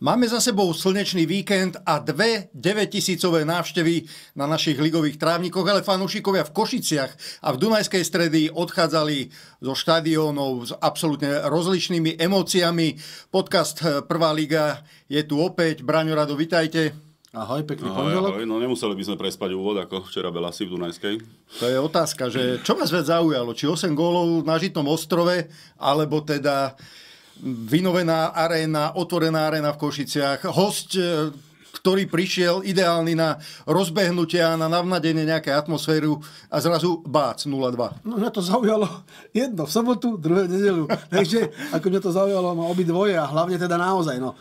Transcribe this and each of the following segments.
Máme za sebou slnečný víkend a dve 9000 návštevy na našich ligových trávnikoch, ale fanúšikovia v Košiciach a v Dunajskej stredy odchádzali zo štadiónov s absolútne rozličnými emóciami. Podcast Prvá liga je tu opäť. Braňo Rado, vitajte. Ahoj, pekný ahoj, pondelok. Ahoj, no nemuseli by sme prespať úvod, ako včera si v Dunajskej. To je otázka, že čo vás viac zaujalo? Či 8 gólov na Žitnom ostrove, alebo teda vynovená aréna, otvorená aréna v Košiciach, host e, ktorý prišiel ideálny na rozbehnutie a na navnadenie nejaké atmosféru a zrazu bác 0-2. No mňa to zaujalo jedno v sobotu, druhé nedelu. Takže ako mňa to zaujalo ma dvoje a hlavne teda naozaj. No,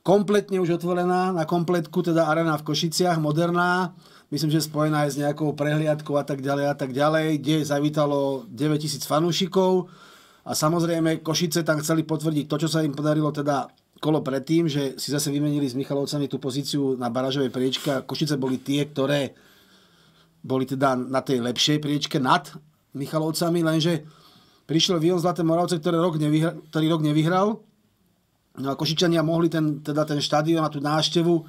kompletne už otvorená na kompletku, teda arena v Košiciach, moderná. Myslím, že spojená aj s nejakou prehliadkou a tak ďalej a tak ďalej, kde zavítalo 9000 fanúšikov a samozrejme, Košice tam chceli potvrdiť to, čo sa im podarilo teda kolo predtým, že si zase vymenili s Michalovcami tú pozíciu na barážovej priečke. Košice boli tie, ktoré boli teda na tej lepšej priečke nad Michalovcami, lenže prišiel Vion Zlaté Moravce, ktorý rok, nevyhral, ktorý rok nevyhral. No a Košičania mohli ten, teda ten štadión a tú náštevu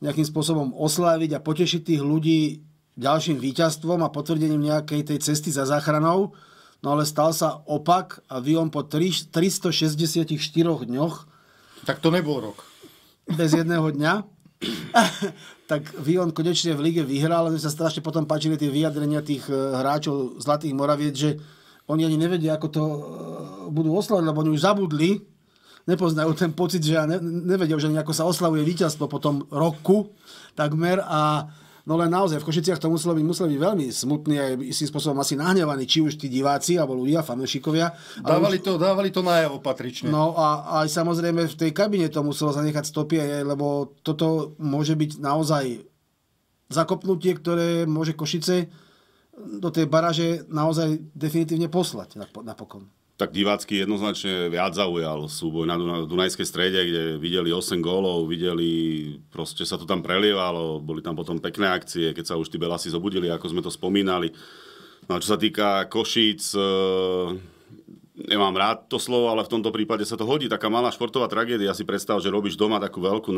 nejakým spôsobom osláviť a potešiť tých ľudí ďalším víťazstvom a potvrdením nejakej tej cesty za záchranou. No ale stal sa opak a vy on po 3, 364 dňoch... Tak to nebol rok. Bez jedného dňa. tak Vion konečne v lige vyhral, ale mi sa strašne potom páčili tie vyjadrenia tých eh, hráčov Zlatých Moraviec, že oni ani nevedia, ako to eh, budú oslavovať, lebo oni už zabudli, nepoznajú ten pocit, že ne, nevedia že ani, ako sa oslavuje víťazstvo po tom roku takmer a No len naozaj v Košiciach to muselo byť, muselo byť veľmi smutný aj istým spôsobom asi nahnevaný, či už tí diváci alebo ľudia, fanúšikovia. Dávali, už... to, dávali to najavo patrične. No a, aj samozrejme v tej kabine to muselo zanechať stopy, aj, lebo toto môže byť naozaj zakopnutie, ktoré môže Košice do tej baráže naozaj definitívne poslať napokon tak divácky jednoznačne viac zaujal súboj na Dunajskej strede, kde videli 8 gólov, videli, proste sa to tam prelievalo, boli tam potom pekné akcie, keď sa už tí Belasi zobudili, ako sme to spomínali. No a čo sa týka Košíc, e, nemám rád to slovo, ale v tomto prípade sa to hodí. Taká malá športová tragédia, si predstav, že robíš doma takú veľkú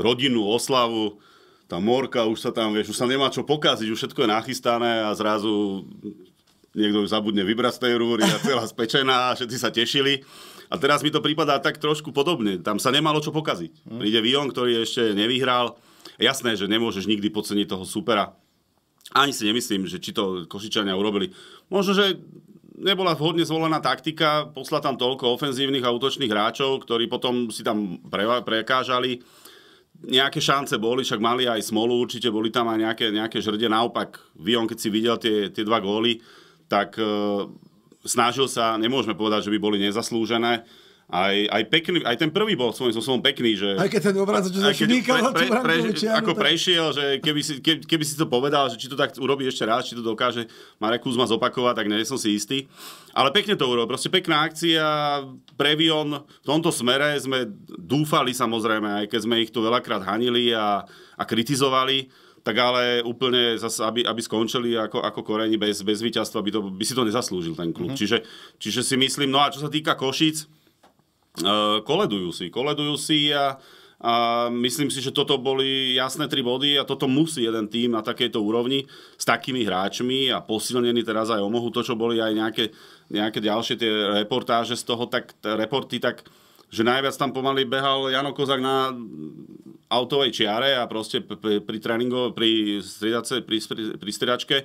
rodinnú oslavu, tá morka už sa tam, vieš, už sa nemá čo pokaziť, už všetko je nachystané a zrazu niekto ju zabudne vybrať z tej rúry a celá spečená a všetci sa tešili. A teraz mi to prípadá tak trošku podobne. Tam sa nemalo čo pokaziť. Hm. Príde Vion, ktorý ešte nevyhral. Jasné, že nemôžeš nikdy podceniť toho supera. Ani si nemyslím, že či to Košičania urobili. Možno, že nebola vhodne zvolená taktika, posla tam toľko ofenzívnych a útočných hráčov, ktorí potom si tam prekážali. Nejaké šance boli, však mali aj smolu, určite boli tam aj nejaké, nejaké žrde. Naopak, Vion, keď si videl tie, tie dva góly, tak e, snažil sa, nemôžeme povedať, že by boli nezaslúžené, aj, aj, pekný, aj ten prvý bol svojím spôsobom pekný. Že, aj keď ten obraz, čo sa šmíkal pre, pre, pre, pre, Ako tak... prešiel, že keby si, keby, keby si to povedal, že či to tak urobí ešte raz, či to dokáže Marek Kuzma zopakovať, tak nie som si istý. Ale pekne to urobil, proste pekná akcia, Previon, v tomto smere sme dúfali samozrejme, aj keď sme ich tu veľakrát hanili a, a kritizovali, tak ale úplne zase, aby, aby skončili ako, ako koreni bez, bez víťazstva, by, to, by si to nezaslúžil ten klub. Mm-hmm. Čiže, čiže si myslím, no a čo sa týka Košic, uh, koledujú si, koledujú si a a myslím si, že toto boli jasné tri body a toto musí jeden tým na takejto úrovni s takými hráčmi a posilnený teraz aj o mohu to, čo boli aj nejaké, nejaké ďalšie tie reportáže z toho, tak reporty, tak že najviac tam pomaly behal Jano Kozak na autovej čiare a proste pri tréningu, pri striedace, pri, pri striedačke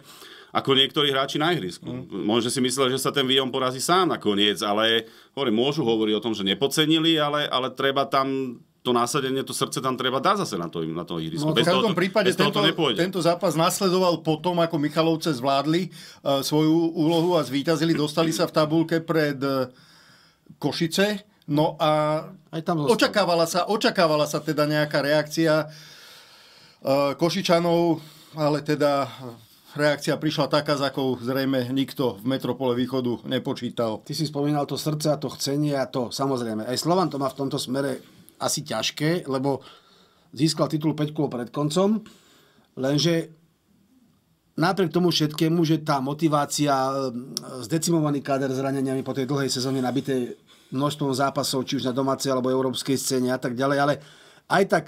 ako niektorí hráči na ihrisku. Mm. Môže si myslel, že sa ten výjom porazí sám nakoniec, ale hovorím, môžu hovoriť o tom, že nepocenili, ale, ale treba tam to násadenie, to srdce tam treba dá zase na to, na to ihrisko. No, v každom toho, prípade bez tento, to tento zápas nasledoval po tom, ako Michalovce zvládli uh, svoju úlohu a zvíťazili. Dostali sa v tabulke pred uh, Košice No a Aj tam očakávala, sa, očakávala sa teda nejaká reakcia e, Košičanov, ale teda reakcia prišla taká, z akou zrejme nikto v metropole východu nepočítal. Ty si spomínal to srdce a to chcenie a to, samozrejme. Aj Slovan to má v tomto smere asi ťažké, lebo získal titul 5 pred koncom, lenže napriek tomu všetkému, že tá motivácia, e, zdecimovaný káder zraneniami po tej dlhej sezóne nabité množstvom zápasov, či už na domácej alebo európskej scéne a tak ďalej, ale aj tak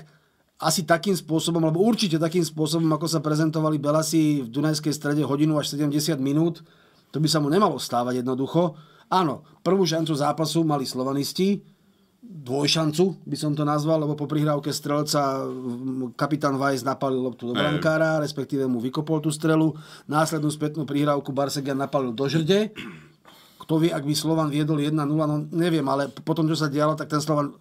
asi takým spôsobom, alebo určite takým spôsobom, ako sa prezentovali Belasi v Dunajskej strede hodinu až 70 minút, to by sa mu nemalo stávať jednoducho. Áno, prvú šancu zápasu mali slovanisti, dvojšancu by som to nazval, lebo po prihrávke strelca kapitán Weiss napalil loptu do brankára, respektíve mu vykopol tú strelu, následnú spätnú prihrávku Barsegian napalil do žrde kto vie, ak by Slovan viedol 1-0, no neviem, ale potom, čo sa dialo, tak ten Slovan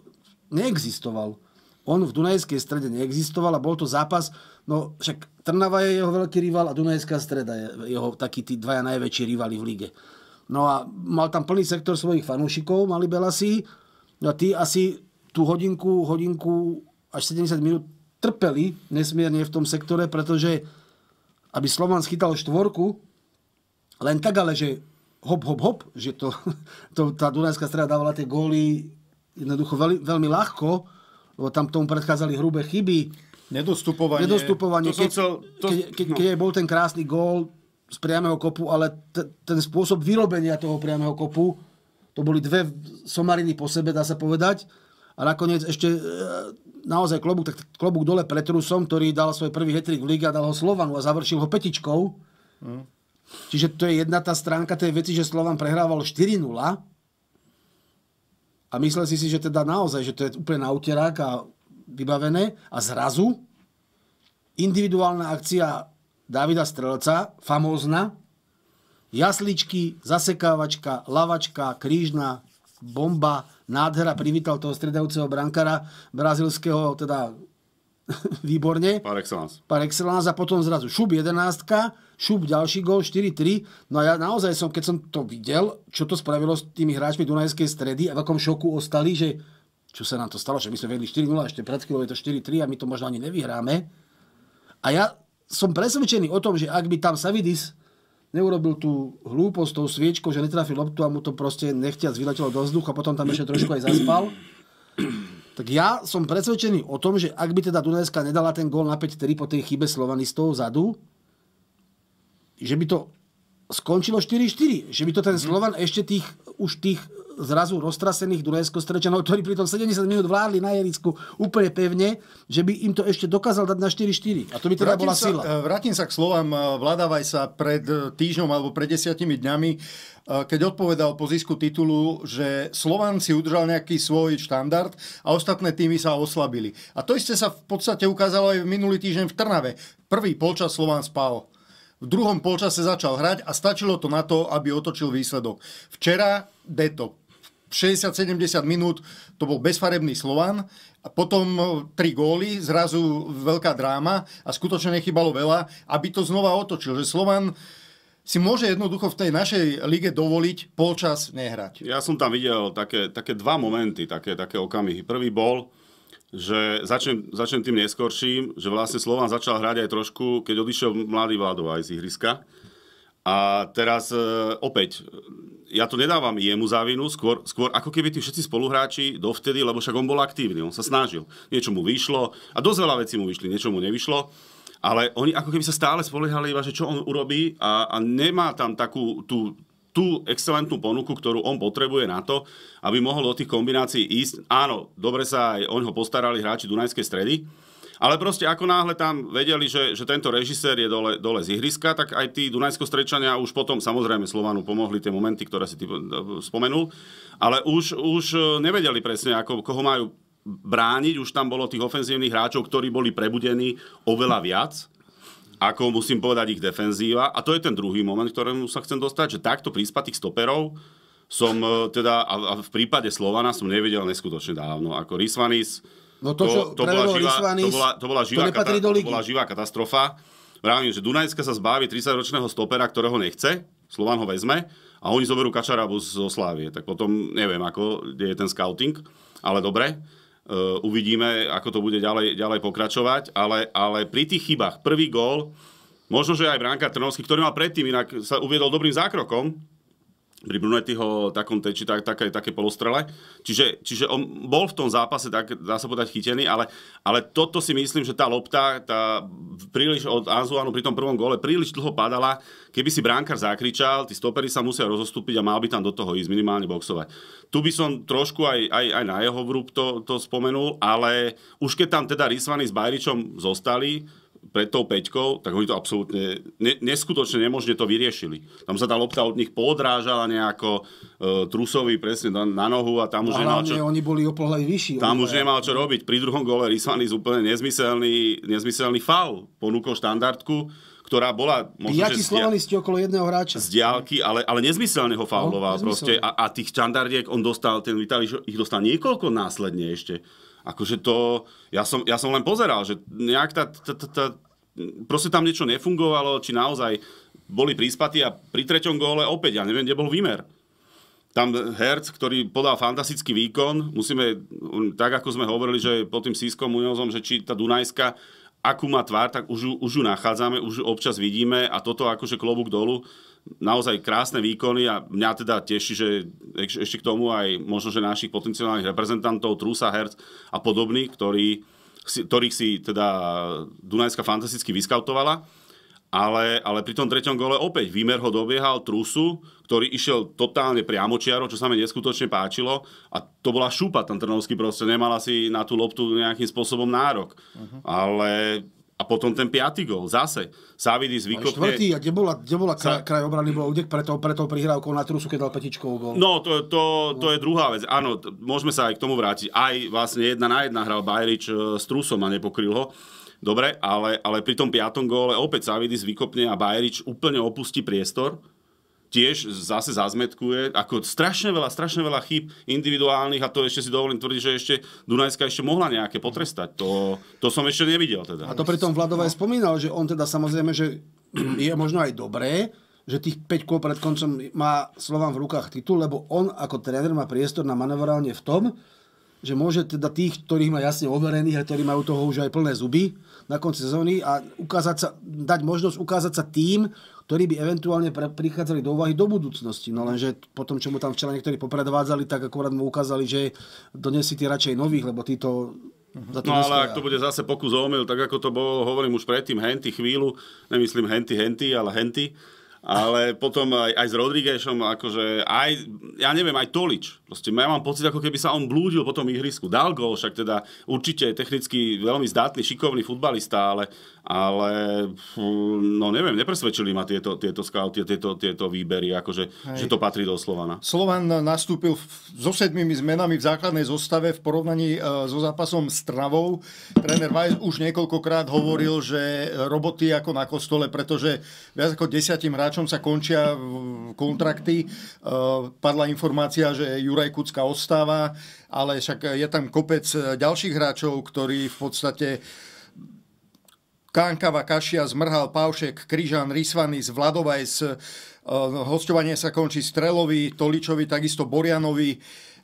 neexistoval. On v Dunajskej strede neexistoval a bol to zápas, no však Trnava je jeho veľký rival a Dunajská streda je jeho taký tí dvaja najväčší rivali v lige. No a mal tam plný sektor svojich fanúšikov, mali Belasi, no a tí asi tú hodinku, hodinku až 70 minút trpeli nesmierne v tom sektore, pretože aby Slovan schytal štvorku, len tak ale, že hop, hop, hop, že to, to tá Dunajská streda dávala tie góly jednoducho veľmi, veľmi ľahko, lebo tam tomu predchádzali hrubé chyby. Nedostupovanie. Nedostupovanie. keď, chcel, to, keď, keď, no. keď bol ten krásny gól z priamého kopu, ale t- ten spôsob vyrobenia toho priamého kopu, to boli dve somariny po sebe, dá sa povedať. A nakoniec ešte e, naozaj klobúk, tak klobúk dole pretrusom, ktorý dal svoj prvý hetrik v lige a dal ho Slovanu a završil ho petičkou. Mm. Čiže to je jedna tá stránka tej veci, že Slovan prehrával 4-0 a myslel si si, že teda naozaj, že to je úplne nauterák a vybavené a zrazu individuálna akcia Davida Strelca, famózna, jasličky, zasekávačka, lavačka, krížna, bomba, nádhera privítal toho stredajúceho brankara brazilského, teda výborne. Par excellence. Par excellence a potom zrazu šup 11, šup ďalší gol 4-3. No a ja naozaj som, keď som to videl, čo to spravilo s tými hráčmi Dunajskej stredy a v akom šoku ostali, že čo sa nám to stalo, že my sme vedli 4-0, ešte pred chvíľou je to 4-3 a my to možno ani nevyhráme. A ja som presvedčený o tom, že ak by tam Savidis neurobil tú hlúposť tou sviečkou, že netrafil loptu a mu to proste nechtiac vyletelo do vzduchu a potom tam ešte trošku aj zaspal, tak ja som presvedčený o tom, že ak by teda Dunajská nedala ten gól na 5-3 po tej chybe Slovanistov zadu, že by to skončilo 4-4. Že by to ten mhm. Slovan ešte tých, už tých zrazu roztrasených Dunajsko-Strečanov, ktorí pri tom 70 minút vládli na Jericku úplne pevne, že by im to ešte dokázal dať na 4-4. A to by teda vrátim bola sa, sila. Eh, vrátim sa k slovám eh, Vladavaj sa pred eh, týždňom alebo pred desiatimi dňami, keď odpovedal po zisku titulu, že Slován si udržal nejaký svoj štandard a ostatné týmy sa oslabili. A to isté sa v podstate ukázalo aj minulý týždeň v Trnave. Prvý polčas Slován spal v druhom polčase začal hrať a stačilo to na to, aby otočil výsledok. Včera Deto 60-70 minút to bol bezfarebný Slovan a potom e, tri góly, zrazu veľká dráma a skutočne nechybalo veľa, aby to znova otočil. Že Slovan si môže jednoducho v tej našej lige dovoliť polčas nehrať. Ja som tam videl také, také dva momenty, také, také okamihy. Prvý bol, že začnem, začnem tým neskorším, že vlastne Slován začal hrať aj trošku, keď odišiel mladý Vladov aj z ihriska a teraz e, opäť, e, ja to nedávam jemu za vinu, skôr, skôr ako keby tí všetci spoluhráči dovtedy, lebo však on bol aktívny, on sa snažil. Niečo mu vyšlo a dosť veľa vecí mu vyšli, niečo mu nevyšlo. Ale oni ako keby sa stále spoliehali iba, že čo on urobí a, a nemá tam takú tú, tú excelentnú ponuku, ktorú on potrebuje na to, aby mohol do tých kombinácií ísť. Áno, dobre sa aj o neho postarali hráči Dunajskej stredy, ale proste ako náhle tam vedeli, že, že tento režisér je dole, dole z ihriska, tak aj tí Dunajsko-Strečania už potom samozrejme Slovanu pomohli tie momenty, ktoré si ty eh, spomenul, ale už, už eh, nevedeli presne, ako, koho majú brániť. Už tam bolo tých ofenzívnych hráčov, ktorí boli prebudení oveľa viac ako musím povedať ich defenzíva. A to je ten druhý moment, ktorému sa chcem dostať, že takto príspatých stoperov som eh, teda, a v prípade Slovana som nevedel neskutočne dávno, ako Risvanis, No to, to, čo to, bola živá, to, bola, to, bola živá, to, katá, to bola živá katastrofa. Vravím, že Dunajska sa zbaví 30-ročného stopera, ktorého nechce, Slovan ho vezme a oni zoberú Kačarabu zo Slávie. Tak potom neviem, ako, je ten scouting, ale dobre. Uh, uvidíme, ako to bude ďalej, ďalej pokračovať, ale, ale pri tých chybách, prvý gól, možno, že aj Bránka Trnovský, ktorý mal predtým, inak sa uviedol dobrým zákrokom, pri Brunettiho takom teči, tak, také, také polostrele. Čiže, čiže on bol v tom zápase, tak, dá sa povedať, chytený, ale, ale toto si myslím, že tá lopta tá príliš od Anzuanu pri tom prvom gole príliš dlho padala. Keby si bránkar zakričal, tí stopery sa musia rozostúpiť a mal by tam do toho ísť, minimálne boxovať. Tu by som trošku aj, aj, aj na jeho vrúb to, to spomenul, ale už keď tam teda Rysvany s Bajričom zostali, pred tou peťkou, tak oni to absolútne ne, neskutočne nemožne to vyriešili. Tam sa tá lopta od nich podrážala nejako e, trusový presne na, na nohu a tam už a nemal čo... oni boli o vyšší. Tam už nemal čo robiť. Pri druhom gole Rysvanis úplne nezmyselný, nezmyselný faul. Ponúkol štandardku, ktorá bola možno, Piati slovanisti okolo jedného hráča. Z diálky, ale, ale nezmyselne ho fauloval. No, A, a tých štandardiek on dostal, ten Vitali, ich dostal niekoľko následne ešte. Akože to, ja som, ja som len pozeral, že nejak tá, tá, tá, tá, proste tam niečo nefungovalo, či naozaj boli príspaty a pri treťom góle opäť, ja neviem, kde bol výmer. Tam Herc, ktorý podal fantastický výkon, musíme, tak ako sme hovorili, že pod tým sískom Munozom, že či tá Dunajska akú má tvár, tak už už ju nachádzame, už ju občas vidíme a toto akože klobúk dolu, naozaj krásne výkony a mňa teda teší, že ešte k tomu aj možno, že našich potenciálnych reprezentantov, Trusa, Herc a podobných, ktorí, ktorých si teda Dunajska fantasticky vyskautovala ale, ale pri tom treťom gole opäť Výmer ho dobiehal Trusu, ktorý išiel totálne priamočiaro, čo sa mi neskutočne páčilo a to bola šupa, ten Trnovský proste nemal asi na tú loptu nejakým spôsobom nárok. Uh-huh. Ale a potom ten piatý gol, zase. z vykopne... Štvrtý, a kde bola, kde bola kraj, kraj obrany, bol udek pre tou, pre tou prihrávkou na Trusu, keď dal petičkou gol. No, to, to, to no. je druhá vec. Áno, môžeme sa aj k tomu vrátiť. Aj vlastne jedna na jedna hral Bajrič e, s Trusom a nepokryl ho. Dobre, ale, ale pri tom piatom góle opäť Savidis vykopne a Bajerič úplne opustí priestor tiež zase zazmetkuje, ako strašne veľa, strašne veľa chýb individuálnych a to ešte si dovolím tvrdiť, že ešte Dunajska ešte mohla nejaké potrestať. To, to som ešte nevidel teda. A to pritom Vladov aj no. spomínal, že on teda samozrejme, že je možno aj dobré, že tých 5 kôl pred koncom má slovám v rukách titul, lebo on ako tréner má priestor na manevrovanie v tom, že môže teda tých, ktorých má jasne overených a ktorí majú toho už aj plné zuby na konci sezóny a ukázať sa, dať možnosť ukázať sa tým, ktorí by eventuálne pre, prichádzali do úvahy do budúcnosti. No lenže po tom, čo mu tam včera niektorí popredvádzali, tak akorát mu ukázali, že donesí tie radšej nových, lebo títo mhm. za no ale ak to bude zase pokus o omyl, tak ako to bolo, hovorím už predtým, henty chvíľu, nemyslím henty, henty, ale henty, ale potom aj, aj s Rodriguezom, akože aj, ja neviem, aj Tolič. Proste ja mám pocit, ako keby sa on blúdil po tom ihrisku. Dal gol, však teda určite technicky veľmi zdatný, šikovný futbalista, ale, ale no neviem, nepresvedčili ma tieto, tieto scouty, tieto, tieto výbery, akože, že to patrí do Slovana. Slovan nastúpil v, so sedmými zmenami v základnej zostave v porovnaní e, so zápasom s Travou. Tréner Weiss už niekoľkokrát hovoril, že roboty ako na kostole, pretože viac ako desiatim hráčom sa končia kontrakty. E, padla informácia, že Juraj Kucka ostáva, ale však je tam kopec e, ďalších hráčov, ktorí v podstate Kánkava, Kašia, Zmrhal, Pavšek, Kryžan, Rysvany, Vladovajs. Eh, Hostovanie sa končí Strelovi, Toličovi, takisto Borianovi.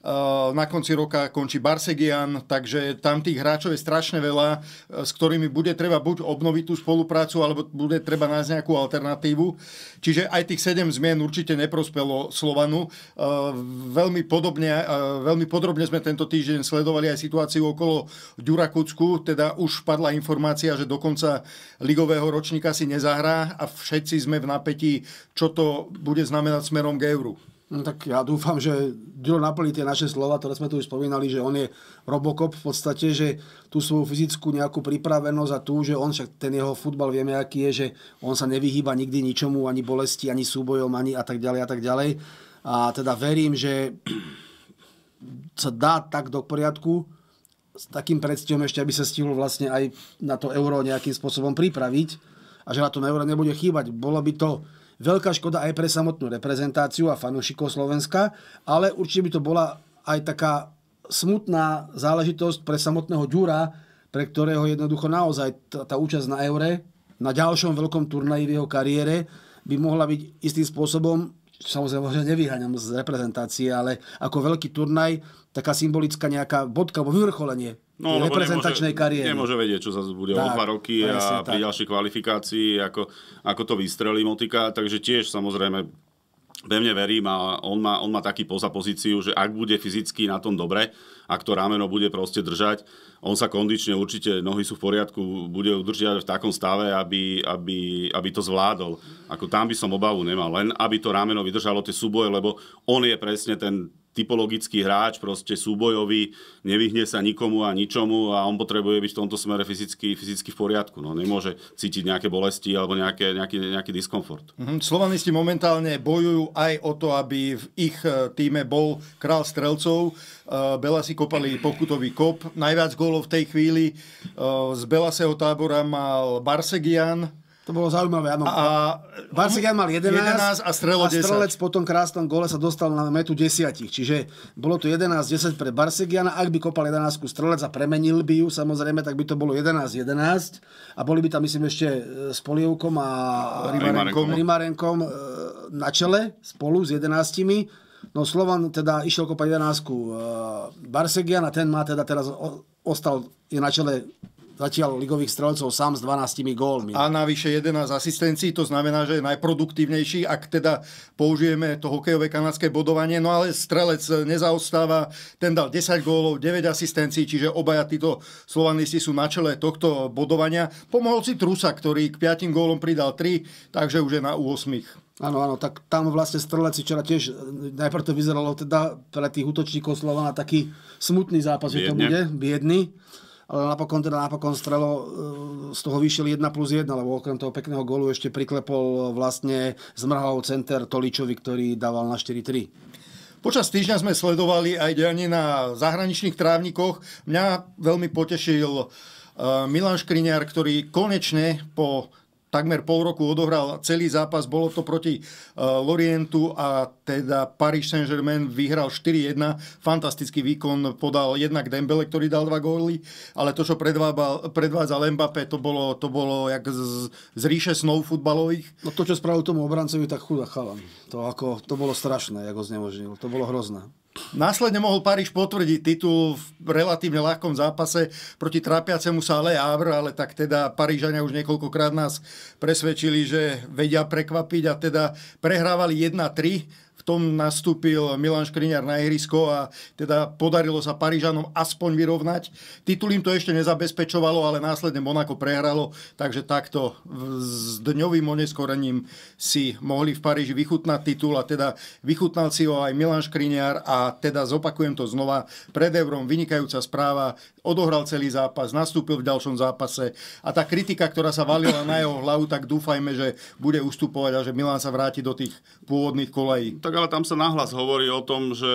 Eh, na konci roka končí Barsegian, takže tam tých hráčov je strašne veľa, eh, s ktorými bude treba buď obnoviť tú spoluprácu, alebo bude treba nájsť nejakú alternatívu. Čiže aj tých 7 zmien určite neprospelo Slovanu. Eh, veľmi, podobne, veľmi podrobne sme tento týždeň sledovali aj situáciu okolo Ďurakucku, teda už padla informácia, že do konca ligového ročníka si nezahrá a všetci sme v napätí, čo to bude znamenať smerom k euru. No tak ja dúfam, že Dilo naplní tie naše slova, ktoré sme tu už spomínali, že on je Robokop v podstate, že tú svoju fyzickú nejakú pripravenosť a tú, že on však ten jeho futbal vieme, aký je, že on sa nevyhýba nikdy ničomu, ani bolesti, ani súbojom, ani a tak ďalej a tak ďalej. A teda verím, že sa dá tak do poriadku, s takým predstihom ešte, aby sa stihol vlastne aj na to euro nejakým spôsobom pripraviť a že na tom euro nebude chýbať. Bolo by to Veľká škoda aj pre samotnú reprezentáciu a fanúšikov Slovenska, ale určite by to bola aj taká smutná záležitosť pre samotného Ďura, pre ktorého jednoducho naozaj tá, tá účasť na Eure, na ďalšom veľkom turnaji v jeho kariére, by mohla byť istým spôsobom samozrejme nevyháňam z reprezentácie, ale ako veľký turnaj, taká symbolická nejaká bodka alebo vyvrcholenie no, reprezentačnej nemôže, kariéry. Nemôže vedieť, čo sa bude tak, o dva roky a pri tak. ďalšej kvalifikácii, ako, ako to vystrelí Motika, takže tiež samozrejme pevne verím a on má, on má taký poza pozíciu, že ak bude fyzicky na tom dobre, ak to rameno bude proste držať. On sa kondične určite, nohy sú v poriadku, bude udržiať v takom stave, aby, aby, aby to zvládol. Ako tam by som obavu nemal, len aby to rameno vydržalo tie súboje, lebo on je presne ten typologický hráč, proste súbojový, nevyhne sa nikomu a ničomu a on potrebuje byť v tomto smere fyzicky, fyzicky v poriadku. No, nemôže cítiť nejaké bolesti alebo nejaké, nejaký, nejaký diskomfort. Mm-hmm. Slovanisti momentálne bojujú aj o to, aby v ich e, týme bol král strelcov. E, Bela si kopali pokutový kop. Najviac gólov v tej chvíli e, z Belaseho tábora mal Barsegian, to bolo zaujímavé, áno. A, Barsegian mal 11, 11 a strelo A strelec 10. po tom krásnom gole sa dostal na metu 10. Čiže bolo to 11-10 pre Barsegiana. Ak by kopal 11 strelec a premenil by ju, samozrejme, tak by to bolo 11-11. A boli by tam, myslím, ešte e, s Polievkom a Rimarenkom, Rimarenkom e, na čele spolu s 11. No Slovan teda išiel kopať 11 e, Barsegian a ten má teda teraz ostal, je na čele zatiaľ ligových strelcov sám s 12 gólmi. A navyše 11 asistencií, to znamená, že je najproduktívnejší, ak teda použijeme to hokejové kanadské bodovanie, no ale strelec nezaostáva, ten dal 10 gólov, 9 asistencií, čiže obaja títo slovanisti sú na čele tohto bodovania. Pomohol si Trusa, ktorý k 5 gólom pridal 3, takže už je na 8. Áno, áno, tak tam vlastne strelec včera tiež, e, najprv to vyzeralo teda pre tých útočníkov Slovana taký smutný zápas, Biedne. že to bude, biedný ale napokon teda napokon strelo e, z toho vyšiel 1 plus 1, lebo okrem toho pekného golu ešte priklepol vlastne zmrhal center Toličovi, ktorý dával na 4-3. Počas týždňa sme sledovali aj dianie na zahraničných trávnikoch. Mňa veľmi potešil e, Milan Škriňar, ktorý konečne po takmer pol roku odohral celý zápas, bolo to proti e, Lorientu a teda Paris Saint-Germain vyhral 4-1, fantastický výkon podal jednak Dembele, ktorý dal dva góly, ale to, čo predvádzal Mbappé, to bolo, to bolo jak z, z ríše snov futbalových. No to, čo spravil tomu obrancovi, tak chudá chala. To, ako, to bolo strašné, ako znemožnil. To bolo hrozné. Následne mohol Paríž potvrdiť titul v relatívne ľahkom zápase proti trápiacemu sa Le Havre, ale tak teda Parížania už niekoľkokrát nás presvedčili, že vedia prekvapiť a teda prehrávali 1-3 tom nastúpil Milan Škriňar na ihrisko a teda podarilo sa Parížanom aspoň vyrovnať. Titul im to ešte nezabezpečovalo, ale následne Monako prehralo, takže takto s dňovým oneskorením si mohli v Paríži vychutnať titul a teda vychutnal si ho aj Milan Škriňar a teda zopakujem to znova, pred Eurom vynikajúca správa, odohral celý zápas, nastúpil v ďalšom zápase a tá kritika, ktorá sa valila na jeho hlavu, tak dúfajme, že bude ustupovať a že Milan sa vráti do tých pôvodných kolejí. Tak ale tam sa nahlas hovorí o tom, že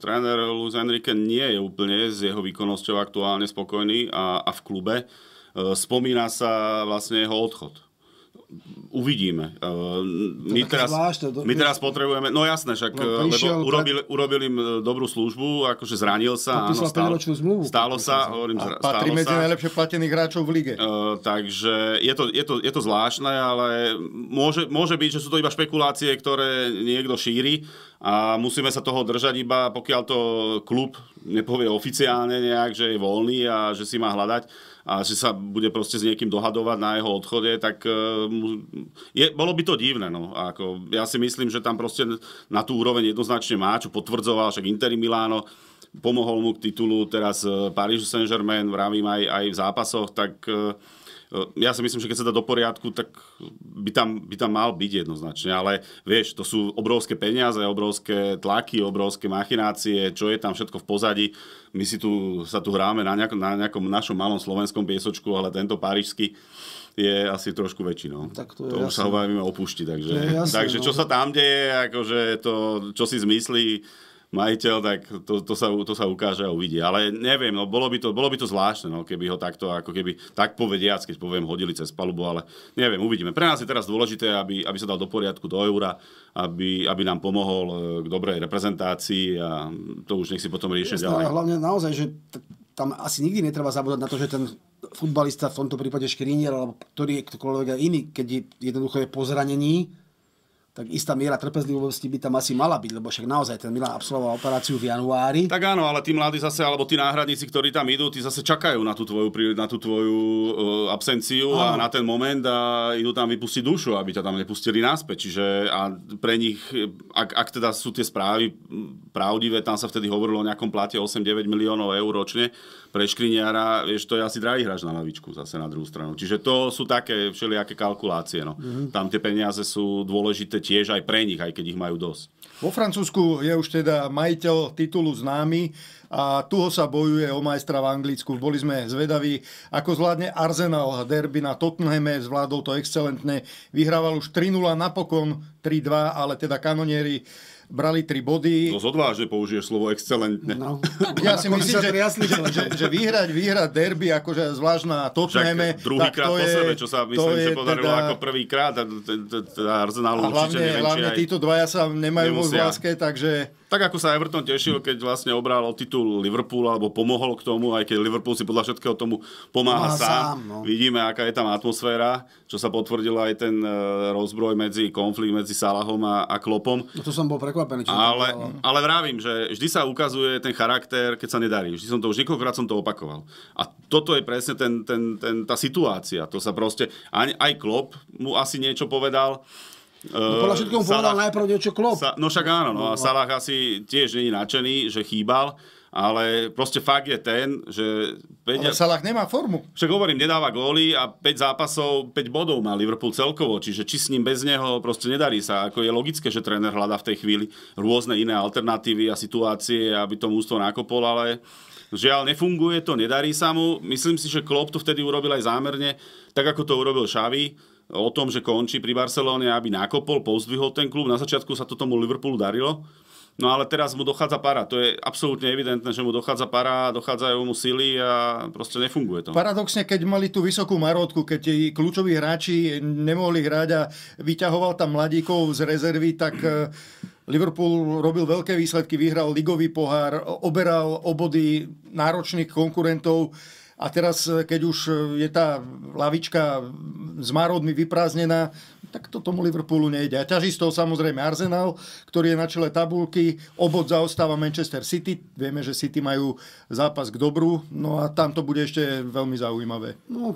tréner Luis Enrique nie je úplne s jeho výkonnosťou aktuálne spokojný a, a v klube. E, spomína sa vlastne jeho odchod Uvidíme. Eh, my teraz, my teraz potrebujeme, no jasné, však, no, eh, prišiel, lebo urobil, urobil im eh, dobrú službu, akože zranil sa. Áno, stalo zmluvu. stalo sa, hovorím, a patrí medzi najlepšie platených hráčov v lige. Uh, takže je to, je, to, je to zvláštne, ale môže, môže byť, že sú to iba špekulácie, ktoré niekto šíri a musíme sa toho držať iba, pokiaľ to klub nepovie oficiálne nejak, že je voľný a že si má hľadať a že sa bude proste s niekým dohadovať na jeho odchode, tak e, je, bolo by to divné. No. ako, ja si myslím, že tam proste na tú úroveň jednoznačne má, čo potvrdzoval však Interi Miláno, pomohol mu k titulu teraz e, Paris Saint-Germain, vravím aj, aj v zápasoch, tak e, Eh, ja si myslím, že keď sa dá do poriadku, tak by tam, by tam mal byť jednoznačne. Ale vieš, to sú obrovské peniaze, obrovské tlaky, obrovské machinácie, čo je tam všetko v pozadí. My si tu, sa tu hráme na, nejak, na nejakom našom malom slovenskom piesočku, ale tento parížsky je asi trošku väčší. No. Tak to, je to už sa hovoríme opušti. Takže, jasné, takže čo no. sa tam deje, akože to, čo si zmyslí majiteľ, tak to, to, sa, to sa ukáže a uvidí. Ale neviem, no, bolo, by to, bolo by to zvláštne, no, keby ho takto, ako keby, tak povediac, keď poviem, hodili cez palubu, ale neviem, uvidíme. Pre nás je teraz dôležité, aby, aby sa dal do poriadku do eura, aby, aby nám pomohol e, k dobrej reprezentácii a to už nech si potom riešia ďalej. Ale hlavne naozaj, že t- tam asi nikdy netreba zabúdať na to, že ten futbalista, v tomto prípade Škriniel alebo ktorý ktokoľvek iný, keď je, jednoducho je po zranení, tak istá miera trpezlivosti by tam asi mala byť, lebo však naozaj ten Milan absolvoval operáciu v januári. Tak áno, ale tí mladí zase, alebo tí náhradníci, ktorí tam idú, tí zase čakajú na tú tvoju, na tú tvoju uh, absenciu áno. a na ten moment a idú tam vypustiť dušu, aby ťa tam nepustili náspäť. Čiže a pre nich, e, ak, ak teda sú tie správy pravdivé, tam sa vtedy hovorilo o nejakom plate 8-9 miliónov eur ročne, pre Škriniara, vieš, to je asi drahý hráč na lavičku zase na druhú stranu. Čiže to sú také všelijaké kalkulácie. No. Mm-hmm. Tam tie peniaze sú dôležité tiež aj pre nich, aj keď ich majú dosť. Vo Francúzsku je už teda majiteľ titulu známy a tu ho sa bojuje o majstra v Anglicku. Boli sme zvedaví, ako zvládne Arsenal derby na Tottenhame, zvládol to excelentne, vyhrával už 3-0 napokon 3-2, ale teda kanonieri brali tri body. To zodvá, že použiješ slovo excelentne. No. Ja si myslím, že, že, že vyhrať, vyhrať derby, akože zvlášť na Tottenhame, tak to po sebe, čo sa myslím, že podarilo teda... ako prvýkrát a Arsenalu určite hlavne, nevenčia. Hlavne títo dvaja sa nemajú moc v láske, takže tak ako sa Everton tešil, keď vlastne obral titul Liverpool alebo pomohol k tomu, aj keď Liverpool si podľa všetkého tomu pomáha, no, sám. sám no. Vidíme, aká je tam atmosféra, čo sa potvrdil aj ten e, rozbroj medzi konflikt medzi Salahom a, a Klopom. No to som bol prekvapený. Čo ale, to ale vravím, že vždy sa ukazuje ten charakter, keď sa nedarí. Vždy som to už niekoľkokrát som to opakoval. A toto je presne ten, ten, ten, tá situácia. To sa proste, aj, aj Klop mu asi niečo povedal, No eh, podľa všetkého povedal najprv niečo klop. Sa, no však áno, no, a no, no. Salah asi tiež nie je nadšený, že chýbal, ale proste fakt je ten, že... 5... Ale Salah nemá formu. Však hovorím, nedáva góly a 5 zápasov, 5 bodov má Liverpool celkovo, čiže či s ním bez neho proste nedarí sa. Ako je logické, že tréner hľadá v tej chvíli rôzne iné alternatívy a situácie, aby to ústvo nakopol, ale Žiaľ, nefunguje to, nedarí sa mu. Myslím si, že Klopp to vtedy urobil aj zámerne, tak ako to urobil Xavi o tom, že končí pri Barcelóne, aby nakopol, pozdvihol ten klub. Na začiatku sa to tomu Liverpoolu darilo. No ale teraz mu dochádza para. To je absolútne evidentné, že mu dochádza para, dochádzajú mu sily a proste nefunguje to. Paradoxne, keď mali tú vysokú marotku, keď tí kľúčoví hráči nemohli hrať a vyťahoval tam mladíkov z rezervy, tak e, Liverpool robil veľké výsledky, vyhral ligový pohár, oberal obody náročných konkurentov a teraz, e, keď už e, je tá lavička s Márodmi vyprázdnená, tak to tomu Liverpoolu nejde. A ťaží z toho samozrejme Arsenal, ktorý je na čele tabulky, obod zaostáva Manchester City, vieme, že City majú zápas k dobru, no a tam to bude ešte veľmi zaujímavé. No,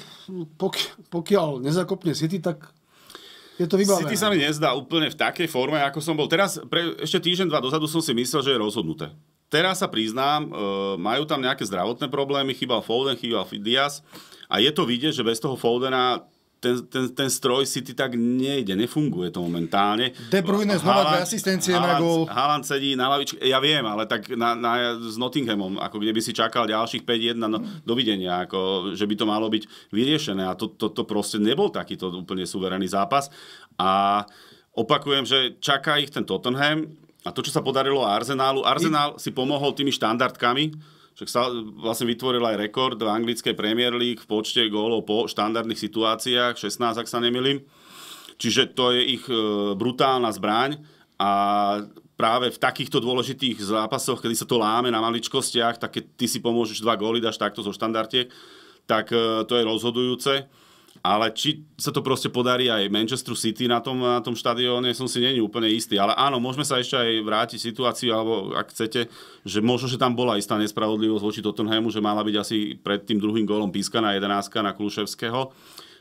pok- pokiaľ nezakopne City, tak je to vybavené. City sa mi nezdá úplne v takej forme, ako som bol. Teraz, pre, ešte týždeň, dva dozadu som si myslel, že je rozhodnuté teraz sa priznám, e, majú tam nejaké zdravotné problémy, chýbal Foden, chýbal Diaz a je to vidieť, že bez toho Fodena ten, ten, ten stroj City tak nejde, nefunguje to momentálne. De Bruyne znova Haaland, dve asistencie Haaland, na gól. Haaland sedí na lavičke, ja viem, ale tak na, na, s Nottinghamom, ako kde by si čakal ďalších 5-1, no, dovidenia, ako, že by to malo byť vyriešené. A to, to, to proste nebol takýto úplne suverený zápas. A opakujem, že čaká ich ten Tottenham, a to, čo sa podarilo Arsenálu, Arsenál si pomohol tými štandardkami, však sa vlastne vytvoril aj rekord v anglickej Premier League v počte gólov po štandardných situáciách, 16, ak sa nemýlim. Čiže to je ich e, brutálna zbraň a práve v takýchto dôležitých zápasoch, kedy sa to láme na maličkostiach, tak keď ty si pomôžeš dva góly, dáš takto zo štandardiek, tak e, to je rozhodujúce. Ale či sa to proste podarí aj Manchester City na tom, na tom štadióne, som si není úplne istý. Ale áno, môžeme sa ešte aj vrátiť situáciu, alebo ak chcete, že možno, že tam bola istá nespravodlivosť voči Tottenhamu, že mala byť asi pred tým druhým gólom pískaná 11 na Kluševského,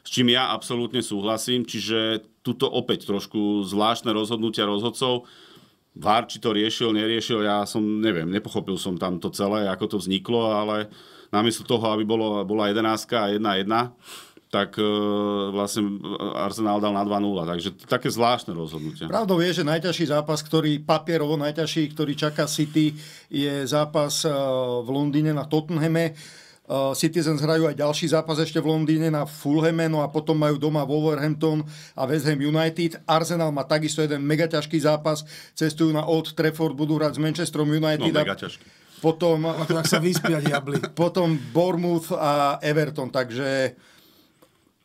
s čím ja absolútne súhlasím. Čiže tuto opäť trošku zvláštne rozhodnutia rozhodcov. Vár, či to riešil, neriešil, ja som, neviem, nepochopil som tam to celé, ako to vzniklo, ale namiesto toho, aby bolo, bola jedenáska a jedna jedna, tak e, vlastne e, Arsenal dal na 2-0. Takže také zvláštne rozhodnutie. Pravdou je, že najťažší zápas, ktorý papierovo najťažší, ktorý čaká City, je zápas e, v Londýne na Tottenhame. E, Citizens hrajú aj ďalší zápas ešte v Londýne na Fulhame, no a potom majú doma Wolverhampton a West Ham United. Arsenal má takisto jeden mega ťažký zápas, cestujú na Old Trafford, budú hrať s Manchesterom United. No, mega ťažký. Potom, sa vyspia diabli. Potom Bournemouth a Everton, takže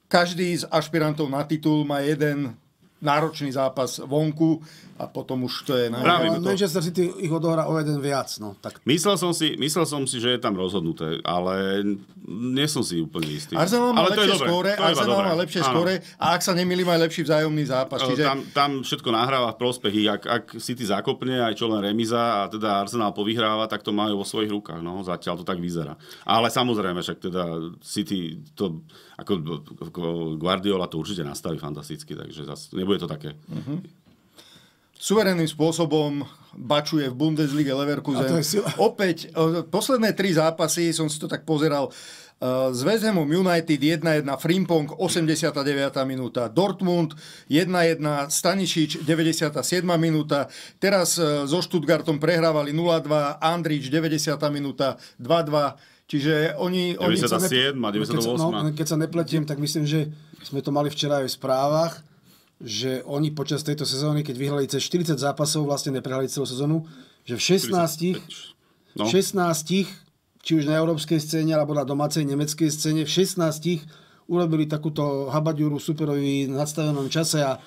každý z ašpirantov na titul má jeden náročný zápas vonku, a potom už to je... na Práve, no, Manchester City ich odohrá o jeden viac. No, tak... myslel, som si, myslel som si, že je tam rozhodnuté, ale nie som si úplne istý. Arsenal má lepšie skóre, Arsenal má lepšie skóre a ak sa nemýli, má lepší vzájomný zápas. Čiže... Tam, tam všetko nahráva v prospechy. Ak, ak City zakopne, aj čo len remiza a teda Arsenal povyhráva, tak to majú vo svojich rukách. No, zatiaľ to tak vyzerá. Ale samozrejme, však teda City to ako Guardiola to určite nastaví fantasticky, takže zase nebude to také. Uh-huh suverenným spôsobom bačuje v Bundesliga Leverkusen. Opäť, e, posledné tri zápasy, som si to tak pozeral, e, s Vezemom United 1-1, Frimpong 89. minúta, Dortmund 1-1, Stanišič 97. minúta, teraz e, so Stuttgartom prehrávali 0-2, Andrič 90. minúta 2-2, Čiže oni... 97, oni 97, 98. No, keď sa no, nepletím, tak myslím, že sme to mali včera aj v správach že oni počas tejto sezóny, keď vyhrali cez 40 zápasov, vlastne neprehrali celú sezónu, že v 16, no. 16 či už na európskej scéne alebo na domácej nemeckej scéne, v 16 urobili takúto habadiuru superovi v nadstavenom čase a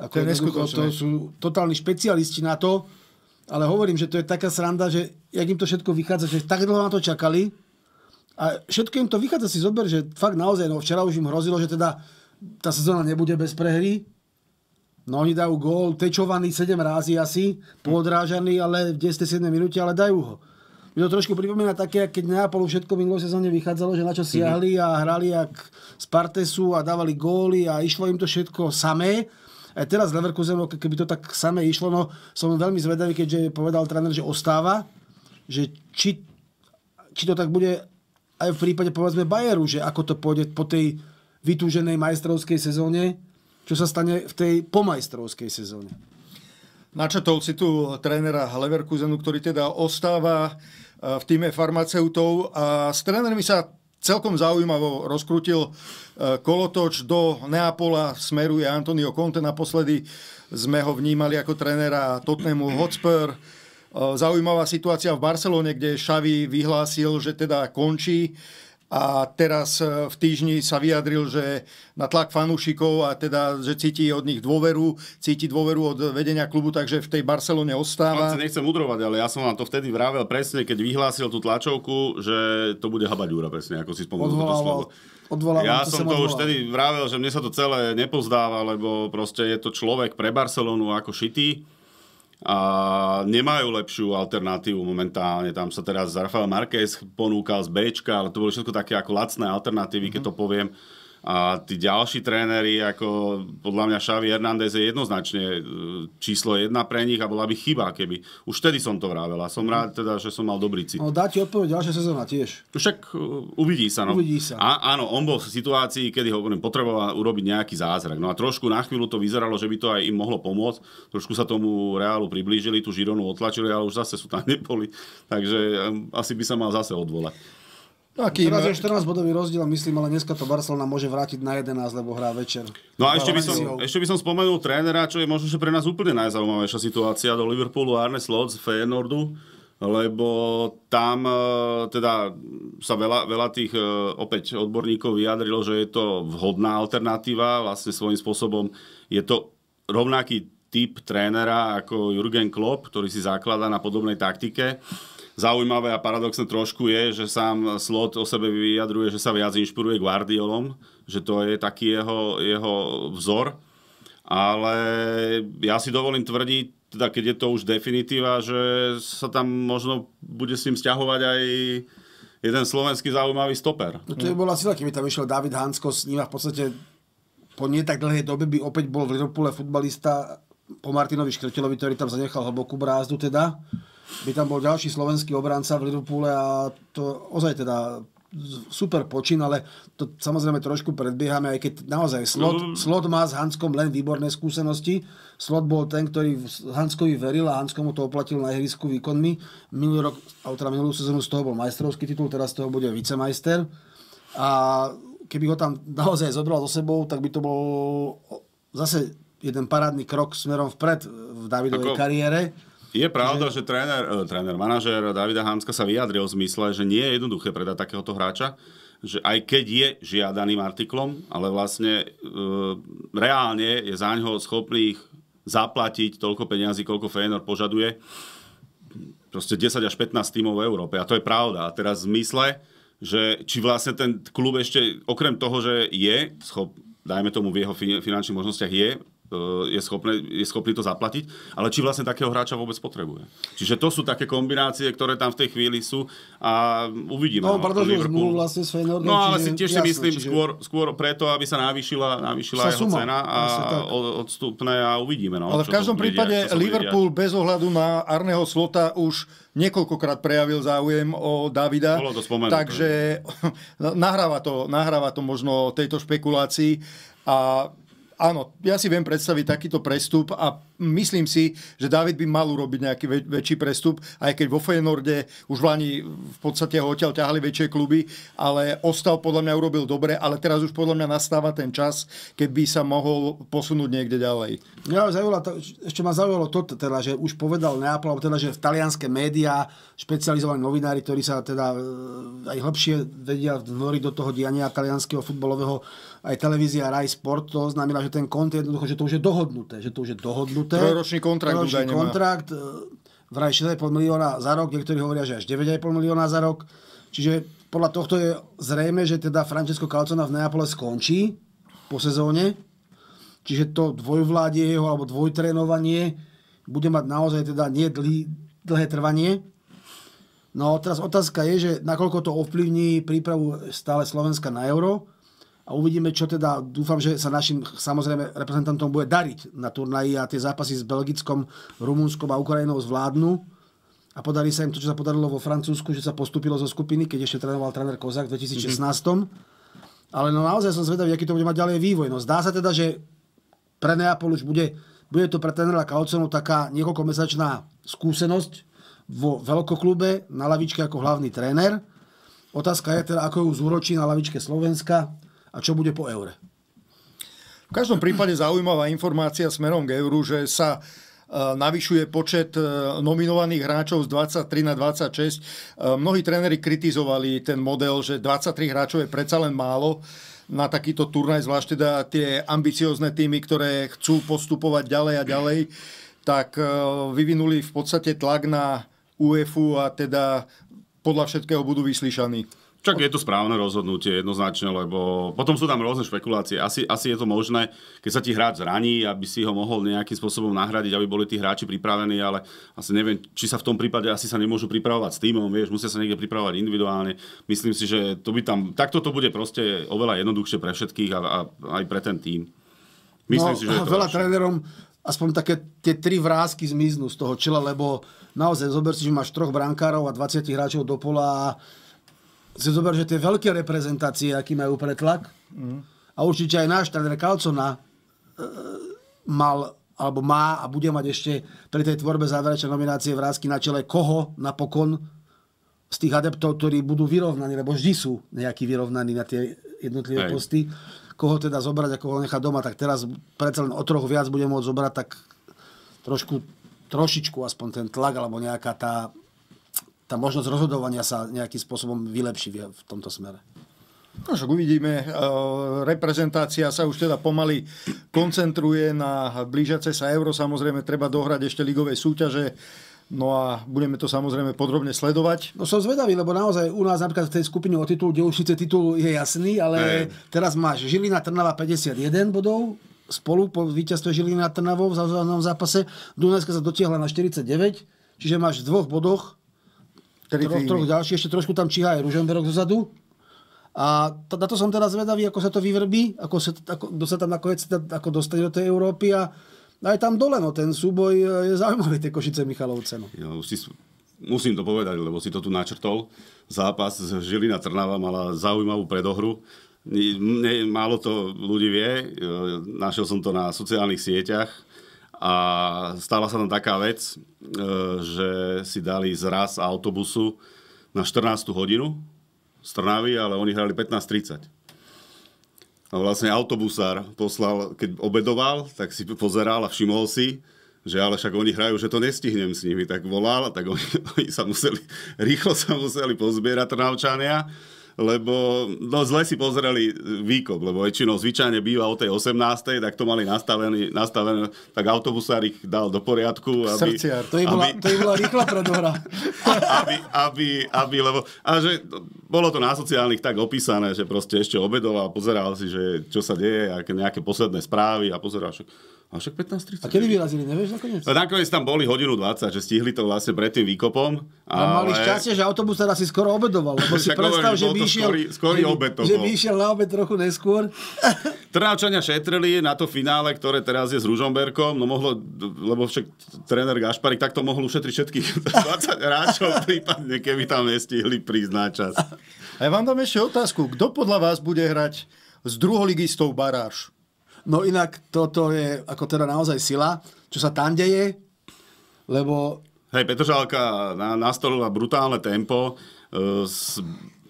ako to, je to sú totálni špecialisti na to, ale hovorím, že to je taká sranda, že jak im to všetko vychádza, že tak dlho na to čakali a všetko im to vychádza, si zober, že fakt naozaj, no včera už im hrozilo, že teda tá sezóna nebude bez prehry, No oni dajú gól, tečovaný 7 rázy asi, podrážaný, ale v 97 minúte, ale dajú ho. Mi to trošku pripomína také, keď Apolu všetko minulé sezóne vychádzalo, že na čo siahli mhm. a hrali ak z Partesu a dávali góly a išlo im to všetko samé. Aj e, teraz Leverkusen, keby to tak samé išlo, no som veľmi zvedavý, keďže povedal tréner, že ostáva, že či, či to tak bude aj v prípade povedzme Bayeru, že ako to pôjde po tej vytúženej majstrovskej sezóne, čo sa stane v tej pomajstrovskej sezóne. Načatol si tu trénera Leverkusenu, ktorý teda ostáva e, v týme farmaceutov a s trénermi sa celkom zaujímavo rozkrutil e, kolotoč do Neapola smeruje Antonio Conte. Naposledy sme ho vnímali ako trénera Tottenhamu Hotspur. E, zaujímavá situácia v Barcelone, kde Xavi vyhlásil, že teda končí a teraz e, v týždni sa vyjadril, že na tlak fanúšikov a teda, že cíti od nich dôveru, cíti dôveru od vedenia klubu, takže v tej Barcelone ostáva. Pán nechcem udrovať, ale ja som vám to vtedy vravel presne, keď vyhlásil tú tlačovku, že to bude habaďúra presne, ako si spomenul toto slovo. Odvolávam, ja som to už vtedy vravel, že mne sa to celé nepozdáva, lebo proste je to človek pre Barcelonu ako šitý a nemajú lepšiu alternatívu momentálne. Tam sa teraz Rafael Marquez ponúkal z Bčka, ale to boli všetko také ako lacné alternatívy, mm-hmm. keď mhm. to poviem. A tí ďalší tréneri, ako podľa mňa Xavi Hernández je jednoznačne e, číslo jedna pre nich a bola by chyba, keby. Už vtedy som to vravel a som rád teda, že som mal dobrý cit. No dá ti odpoveď ďalšia sezóna tiež. No však e, uvidí sa. No. Uvidí sa. A, áno, on bol v situácii, kedy budem potreboval urobiť nejaký zázrak. No a trošku na chvíľu to vyzeralo, že by to aj im mohlo pomôcť. Trošku sa tomu Reálu priblížili, tú Žironu otlačili, ale už zase sú tam neboli. Takže e, asi by sa mal zase odvolať. Taký, Teraz je 14 bodový rozdiel, myslím, ale dneska to Barcelona môže vrátiť na 11, lebo hrá večer. No a ešte by, som, ešte by som spomenul trénera, čo je možno že pre nás úplne najzaujímavejšia situácia do Liverpoolu, Arne Slot z Feyenoordu, lebo tam e, teda sa veľa, veľa tých e, opäť odborníkov vyjadrilo, že je to vhodná alternatíva, vlastne svojím spôsobom je to rovnaký typ trénera ako Jurgen Klopp, ktorý si zaklada na podobnej taktike zaujímavé a paradoxné trošku je, že sám Slot o sebe vyjadruje, že sa viac inšpiruje Guardiolom, že to je taký jeho, jeho vzor. Ale ja si dovolím tvrdiť, teda keď je to už definitíva, že sa tam možno bude s ním stiahovať aj jeden slovenský zaujímavý stoper. No to je bol asi keby tam išiel David Hansko s ním a v podstate po nie tak dlhej dobe by opäť bol v Liverpoole futbalista po Martinovi Škrtelovi, ktorý tam zanechal hlbokú brázdu teda by tam bol ďalší slovenský obranca v Liverpoole a to ozaj teda super počin, ale to samozrejme trošku predbiehame, aj keď naozaj Slot, mm. Slot má s Hanskom len výborné skúsenosti. Slot bol ten, ktorý Hanskovi veril a Hanskomu mu to oplatil na ihrisku výkonmi. Minulý rok, alebo teda minulú sezónu z toho bol majstrovský titul, teraz z toho bude vicemajster. A keby ho tam naozaj zobral so sebou, tak by to bol zase jeden parádny krok smerom vpred v Davidovej kariére je pravda, že, že tréner, eh, tréner, manažér Davida Hámska sa vyjadril v zmysle, že nie je jednoduché predať takéhoto hráča, že aj keď je žiadaným artiklom, ale vlastne e, reálne je za ňoho schopných zaplatiť toľko peňazí, koľko Feyenoord požaduje. Proste 10 až 15 tímov v Európe. A to je pravda. A teraz v zmysle, že či vlastne ten klub ešte, okrem toho, že je schop, dajme tomu v jeho finančných možnostiach je E, je, schopné, je schopný to zaplatiť, ale či vlastne takého hráča vôbec potrebuje. Čiže to sú také kombinácie, ktoré tam v tej chvíli sú a uvidíme. No, no pretože vlastne svoje Feyenoordom. No, ale si tiež jasne, si myslím čiže... skôr, skôr preto, aby sa navýšila, navýšila jeho suma, cena a odstupné a uvidíme. No, ale v každom prípade Liverpool vidia. bez ohľadu na Arneho Slota už niekoľkokrát prejavil záujem o Davida. Bolo to spomenuté. Takže nahráva to, nahráva to možno tejto špekulácii. A Áno, ja si viem predstaviť takýto prestup a myslím si, že David by mal urobiť nejaký väč- väčší prestup, aj keď vo Feyenoorde už v Lani v podstate ho odtiaľ ťahali väčšie kluby, ale ostal podľa mňa urobil dobre, ale teraz už podľa mňa nastáva ten čas, keby sa mohol posunúť niekde ďalej. Ja, zaujalo to, ešte ma zaujalo to, teda, že už povedal Neapol, teda, že v talianské médiá, špecializovaní novinári, ktorí sa teda eh, aj hlbšie vedia vnoriť do toho diania talianského futbalového aj televízia Rai Sport to oznámila, že ten kontrakt jednoducho, že to už je dohodnuté. Že to už je dohodnuté. Trojročný kontrakt. Trojročný kontrakt, e, vraj 6,5 milióna za rok, niektorí hovoria, že až 9,5 milióna za rok. Čiže podľa tohto je zrejme, že teda Francesco Calcona v Neapole skončí po sezóne. Čiže to dvojvládie jeho alebo dvojtrénovanie bude mať naozaj teda nie dlhý, dlhé trvanie. No teraz otázka je, že nakoľko to ovplyvní prípravu stále Slovenska na euro a uvidíme, čo teda, dúfam, že sa našim samozrejme reprezentantom bude dariť na turnaji a tie zápasy s Belgickom, Rumunskom a Ukrajinou zvládnu a podarí sa im to, čo sa podarilo vo Francúzsku, že sa postupilo zo skupiny, keď ešte trénoval tréner Kozak v 2016. Mm-hmm. Ale no naozaj som zvedavý, aký to bude mať ďalej vývoj. No zdá sa teda, že pre Neapol už bude, bude to pre trénera Kaocenu taká niekoľkomesačná skúsenosť vo veľkoklube na lavičke ako hlavný tréner. Otázka je teda, ako ju zúročí na lavičke Slovenska a čo bude po eure. V každom prípade zaujímavá informácia smerom k euru, že sa e, navyšuje počet e, nominovaných hráčov z 23 na 26. E, mnohí tréneri kritizovali ten model, že 23 hráčov je predsa len málo na takýto turnaj, zvlášť teda tie ambiciozne týmy, ktoré chcú postupovať ďalej a ďalej, tak vyvinuli v podstate tlak na UEFU a teda podľa všetkého budú vyslyšaní. Čak je to správne rozhodnutie, jednoznačne, lebo potom sú tam rôzne špekulácie. Asi, asi je to možné, keď sa ti hráč zraní, aby si ho mohol nejakým spôsobom nahradiť, aby boli tí hráči pripravení, ale asi neviem, či sa v tom prípade asi sa nemôžu pripravovať s týmom, vieš, musia sa niekde pripravovať individuálne. Myslím si, že to by tam, takto to bude proste oveľa jednoduchšie pre všetkých a, a aj pre ten tým. Myslím no, si, že je to veľa trénerom aspoň také tie tri vrázky zmiznú z toho čela, lebo naozaj zober si, že máš troch brankárov a 20 hráčov do pola a si zober, že tie veľké reprezentácie, aký majú pretlak, mm. a určite aj náš tréner Kalcona e, mal, alebo má a bude mať ešte pri tej tvorbe záverečnej nominácie vrázky na čele koho napokon z tých adeptov, ktorí budú vyrovnaní, lebo vždy sú nejakí vyrovnaní na tie jednotlivé aj. posty, koho teda zobrať a koho nechať doma, tak teraz predsa len o troch viac bude môcť zobrať, tak trošku, trošičku aspoň ten tlak, alebo nejaká tá tá možnosť rozhodovania sa nejakým spôsobom vylepší v tomto smere. No, však uvidíme. E, reprezentácia sa už teda pomaly koncentruje na blížace sa euro. Samozrejme, treba dohrať ešte ligové súťaže. No a budeme to samozrejme podrobne sledovať. No som zvedavý, lebo naozaj u nás napríklad v tej skupine o titul, kde už síce titul je jasný, ale ne. teraz máš Žilina Trnava 51 bodov, spolu po víťazstve Žilina Trnavou v zápase. Dunajska sa dotiahla na 49, čiže máš v dvoch bodoch Tri troch, troch ďalších, ešte trošku tam číha aj Ruženberok zozadu. A to, na to som teda zvedavý, ako sa to vyvrbí, ako sa, ako, kto sa tam nakoniec teda ako dostane do tej Európy a aj tam dole, no ten súboj eh, je zaujímavý, tie Košice Michalovce. No. Ja už si, musím to povedať, lebo si to tu načrtol. Zápas z Žilina Trnava mala zaujímavú predohru. málo to ľudí vie, eh, našiel som to na sociálnych sieťach a stala sa tam taká vec, e, že si dali zraz autobusu na 14. hodinu z Trnavy, ale oni hrali 15.30. A vlastne autobusár poslal, keď obedoval, tak si pozeral a všimol si, že ale však oni hrajú, že to nestihnem s nimi, tak volal, tak oni, oni sa museli, rýchlo sa museli pozbierať Trnavčania lebo no, zle si pozreli e, výkop, lebo väčšinou zvyčajne býva o tej 18. tak to mali nastavený, nastavený tak autobusár ich dal do poriadku. Aby, Srdciar, to je bola, aby, to je bola rýchla predohra. aby, aby, aby, lebo, a že bolo to na sociálnych tak opísané, že proste ešte obedoval, pozeral si, že čo sa deje, aké nejaké posledné správy a pozeral, že a však 15.30. A kedy vyrazili, nevieš nakoniec? No, nakoniec tam boli hodinu 20, že stihli to vlastne pred tým výkopom. Ale... mali šťastie, že autobus sa asi skoro obedoval, lebo si predstav, že by išiel, skorý, skorý obed že na obed trochu neskôr. Trnavčania šetrili na to finále, ktoré teraz je s Ružomberkom, no mohlo, lebo však tréner Gašparik takto mohol ušetriť všetkých 20 hráčov, prípadne keby tam nestihli prísť na čas. A ja vám dám ešte otázku, kto podľa vás bude hrať s druholigistou baráž? No inak toto je ako teda naozaj sila, čo sa tam deje, lebo... Hej, Petržalka nastolila brutálne tempo, uh, s,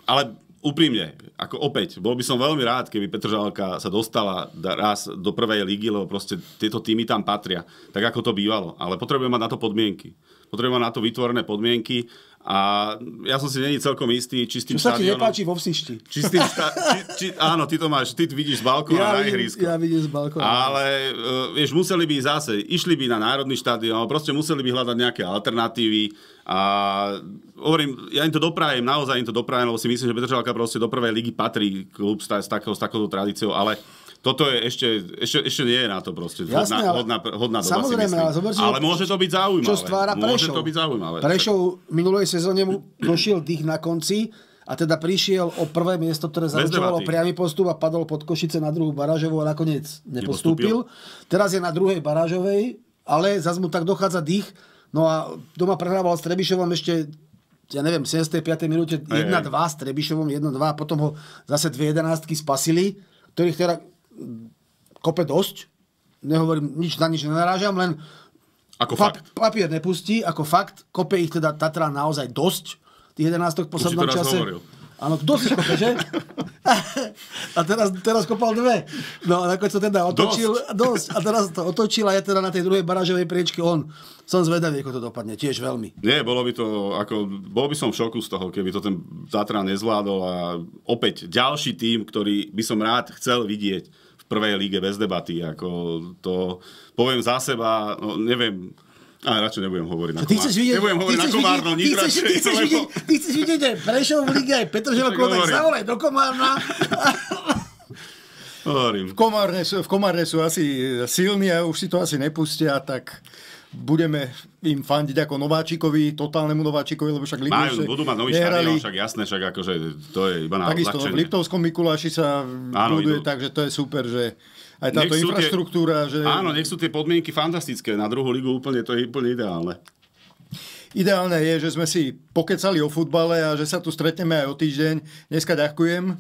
ale úprimne, ako opäť, bol by som veľmi rád, keby Petržálka sa dostala raz do prvej ligy, lebo proste tieto týmy tam patria, tak ako to bývalo. Ale potrebujeme mať na to podmienky. Potrebujeme mať na to vytvorené podmienky a ja som si není celkom istý, či s tým Čo sa ti nepáči vo vsišti. Či s tým sta- či, či, áno, ty to máš, ty vidíš z balkóna ja na ihrisko. Ja vidím z balkóna. Ale uh, vieš, museli by zase, išli by na Národný štadión, ale proste museli by hľadať nejaké alternatívy. A hovorím, ja im to doprajem, naozaj im to doprajem, lebo si myslím, že Petržalka proste do prvej ligy patrí klub s, takou, s takouto tradíciou, ale uh, toto je ešte, ešte, ešte nie je na to proste Jasné, hodná, ale, hodná, hodná doba Samozrejme, ale zober ale môže to byť zaujímavé. Čo stvára môže Prešov. to byť zaujímavé. Prešov v minulej sezóne mu došiel dých na konci a teda prišiel o prvé miesto, ktoré zaručovalo priamy postup a padol pod Košice na druhú barážovú a nakoniec nepostúpil. nepostúpil. Teraz je na druhej barážovej, ale zase mu tak dochádza dých. No a doma prehrával s Trebišovom ešte ja neviem, 75. minúte 1-2 s Trebišovom, 1-2, potom ho zase dve jedenáctky spasili, ktorých teda kope dosť, nehovorím, nič na nič nenarážam, len ako fakt. papier nepustí, ako fakt, kope ich teda Tatra naozaj dosť, tých 11 v poslednom čase. Hovoril Áno, kto si kope, že? A teraz, teraz kopal dve. No a nakoniec to teda otočil. Dosť. dosť. A teraz to otočil a je teda na tej druhej barážovej priečke on. Som zvedavý, ako to dopadne, tiež veľmi. Nie, bolo by to, ako, bol by som v šoku z toho, keby to ten Tatra nezvládol a opäť ďalší tým, ktorý by som rád chcel vidieť v prvej líge bez debaty. Ako to, poviem za seba, no, neviem, a radšej nebudem hovoriť na Komárno. Ty chceš vidieť, nebudem hovoriť na Komárno, nič ty chceš, ty chceš, vidieť, ty chceš vidieť aj Prešov v lige, aj Petrželko, tak zavolaj do Komárna. Hovorím. V Komárne, sú, v Komárne sú asi silní a už si to asi nepustia, tak budeme im fandiť ako nováčikovi, totálnemu nováčikovi, lebo však Majú, budú mať nový nehrali. však jasné, však akože to je iba na Takisto, v Liptovskom Mikuláši sa Áno, buduje, idú. takže to je super, že aj táto infraštruktúra. Tie, že... Áno, nech sú tie podmienky fantastické. Na druhú ligu úplne to je úplne ideálne. Ideálne je, že sme si pokecali o futbale a že sa tu stretneme aj o týždeň. Dneska ďakujem.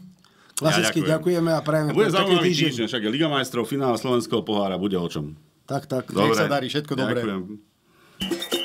Klasicky ja ďakujem. ďakujeme a prajeme. A bude zaujímavý týždeň. týždeň, však Liga majstrov, finál Slovenského pohára, bude o čom. Tak, tak. Dobre. Nech sa darí, všetko dobré. Ďakujem.